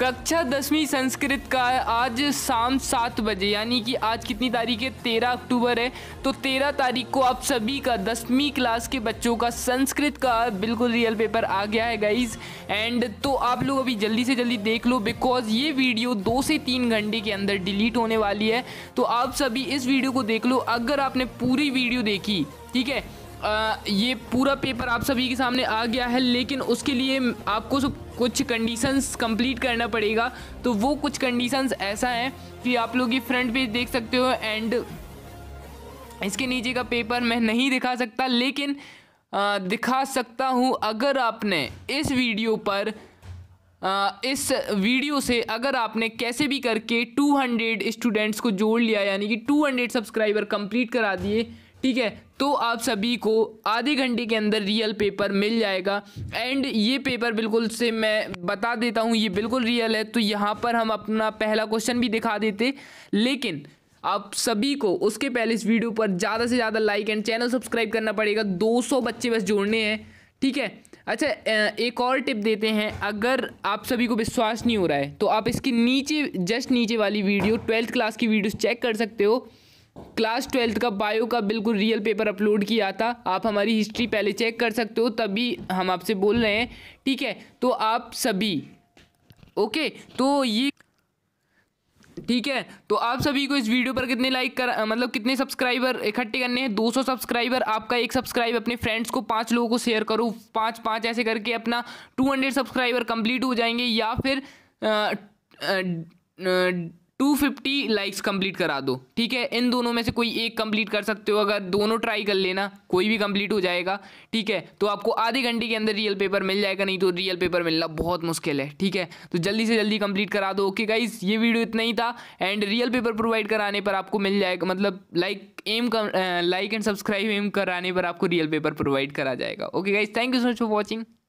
कक्षा दसवीं संस्कृत का आज शाम सात बजे यानी कि आज कितनी तारीख है तेरह अक्टूबर है तो तेरह तारीख को आप सभी का दसवीं क्लास के बच्चों का संस्कृत का बिल्कुल रियल पेपर आ गया है गाइज एंड तो आप लोग अभी जल्दी से जल्दी देख लो बिकॉज ये वीडियो दो से तीन घंटे के अंदर डिलीट होने वाली है तो आप सभी इस वीडियो को देख लो अगर आपने पूरी वीडियो देखी ठीक है आ, ये पूरा पेपर आप सभी के सामने आ गया है लेकिन उसके लिए आपको कुछ कंडीशंस कंप्लीट करना पड़ेगा तो वो कुछ कंडीशंस ऐसा है कि आप लोग ये फ्रंट पेज देख सकते हो एंड इसके नीचे का पेपर मैं नहीं दिखा सकता लेकिन आ, दिखा सकता हूँ अगर आपने इस वीडियो पर आ, इस वीडियो से अगर आपने कैसे भी करके 200 स्टूडेंट्स को जोड़ लिया यानी कि 200 सब्सक्राइबर कंप्लीट करा दिए ठीक है तो आप सभी को आधे घंटे के अंदर रियल पेपर मिल जाएगा एंड ये पेपर बिल्कुल से मैं बता देता हूँ ये बिल्कुल रियल है तो यहाँ पर हम अपना पहला क्वेश्चन भी दिखा देते लेकिन आप सभी को उसके पहले इस वीडियो पर ज़्यादा से ज़्यादा लाइक एंड चैनल सब्सक्राइब करना पड़ेगा 200 बच्चे बस जोड़ने हैं ठीक है अच्छा एक और टिप देते हैं अगर आप सभी को विश्वास नहीं हो रहा है तो आप इसके नीचे जस्ट नीचे वाली वीडियो ट्वेल्थ क्लास की वीडियोस चेक कर सकते हो क्लास ट्वेल्थ का बायो का बिल्कुल रियल पेपर अपलोड किया था आप हमारी हिस्ट्री पहले चेक कर सकते हो तभी हम आपसे बोल रहे हैं ठीक है तो आप सभी ओके तो ये ठीक है तो आप सभी को इस वीडियो पर कितने लाइक कर मतलब कितने सब्सक्राइबर इकट्ठे करने हैं 200 सब्सक्राइबर आपका एक सब्सक्राइब अपने फ्रेंड्स को पांच लोगों को शेयर करो पांच पांच ऐसे करके अपना 200 सब्सक्राइबर कंप्लीट हो जाएंगे या फिर आ, आ, आ, 250 लाइक्स कंप्लीट करा दो ठीक है इन दोनों में से कोई एक कंप्लीट कर सकते हो अगर दोनों ट्राई कर लेना कोई भी कंप्लीट हो जाएगा ठीक है तो आपको आधे घंटे के अंदर रियल पेपर मिल जाएगा नहीं तो रियल पेपर मिलना बहुत मुश्किल है ठीक है तो जल्दी से जल्दी कंप्लीट करा दो ओके गाइज ये वीडियो इतना ही था एंड रियल पेपर प्रोवाइड कराने पर आपको मिल जाएगा मतलब like um like and subscribe um कराने पर आपको रियल पेपर प्रोवाइड करा जाएगा okay guys thank you so much for watching